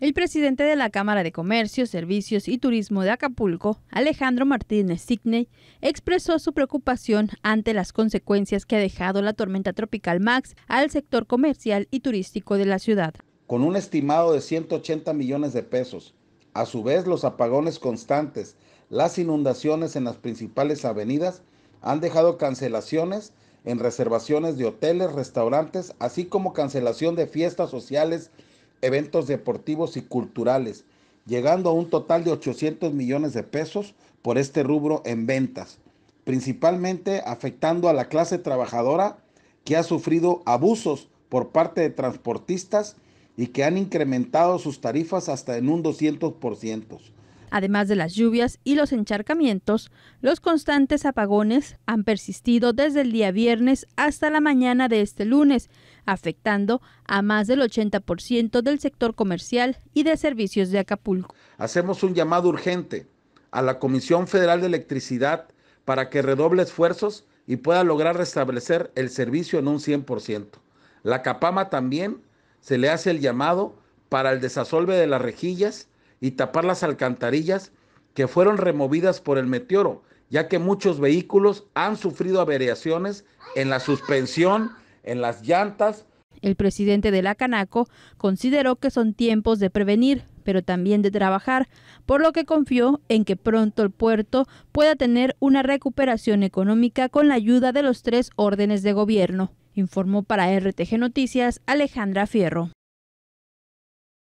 El presidente de la Cámara de Comercio, Servicios y Turismo de Acapulco, Alejandro Martínez Signe, expresó su preocupación ante las consecuencias que ha dejado la tormenta tropical Max al sector comercial y turístico de la ciudad. Con un estimado de 180 millones de pesos, a su vez los apagones constantes, las inundaciones en las principales avenidas han dejado cancelaciones en reservaciones de hoteles, restaurantes, así como cancelación de fiestas sociales eventos deportivos y culturales, llegando a un total de 800 millones de pesos por este rubro en ventas, principalmente afectando a la clase trabajadora que ha sufrido abusos por parte de transportistas y que han incrementado sus tarifas hasta en un 200%. Además de las lluvias y los encharcamientos, los constantes apagones han persistido desde el día viernes hasta la mañana de este lunes, afectando a más del 80% del sector comercial y de servicios de Acapulco. Hacemos un llamado urgente a la Comisión Federal de Electricidad para que redoble esfuerzos y pueda lograr restablecer el servicio en un 100%. La Capama también se le hace el llamado para el desasolve de las rejillas y tapar las alcantarillas que fueron removidas por el meteoro, ya que muchos vehículos han sufrido averiaciones en la suspensión, en las llantas. El presidente de la Canaco consideró que son tiempos de prevenir, pero también de trabajar, por lo que confió en que pronto el puerto pueda tener una recuperación económica con la ayuda de los tres órdenes de gobierno. Informó para RTG Noticias Alejandra Fierro.